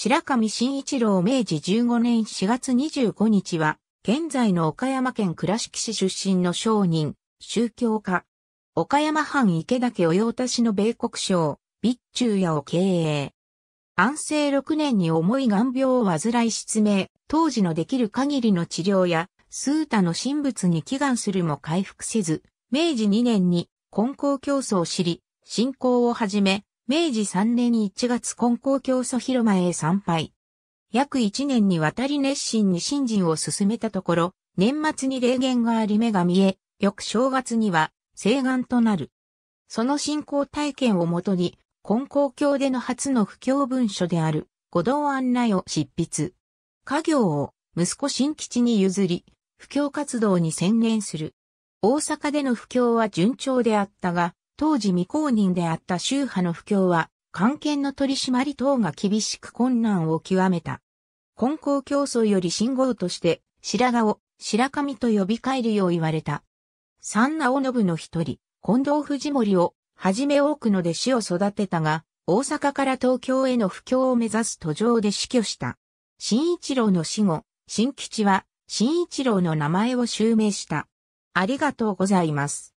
白上新一郎明治15年4月25日は、現在の岡山県倉敷市出身の商人、宗教家。岡山藩池田家御用達の米国商、備中屋を経営。安政6年に重い眼病を患い失明、当時のできる限りの治療や、数多の神仏に祈願するも回復せず、明治2年に根校競争を知り、信仰を始め、明治3年1月根校教祖広間へ参拝。約1年にわたり熱心に新人を進めたところ、年末に霊言があり目が見え、翌正月には、聖願となる。その信仰体験をもとに、根校教での初の布教文書である、五道案内を執筆。家業を、息子新吉に譲り、布教活動に専念する。大阪での布教は順調であったが、当時未公認であった宗派の布教は、官権の取り締まり等が厳しく困難を極めた。根校競争より信号として、白髪を白髪と呼び換えるよう言われた。三名直信の一人、近藤藤森を、はじめ多くの弟子を育てたが、大阪から東京への布教を目指す途上で死去した。新一郎の死後、新吉は、新一郎の名前を襲名した。ありがとうございます。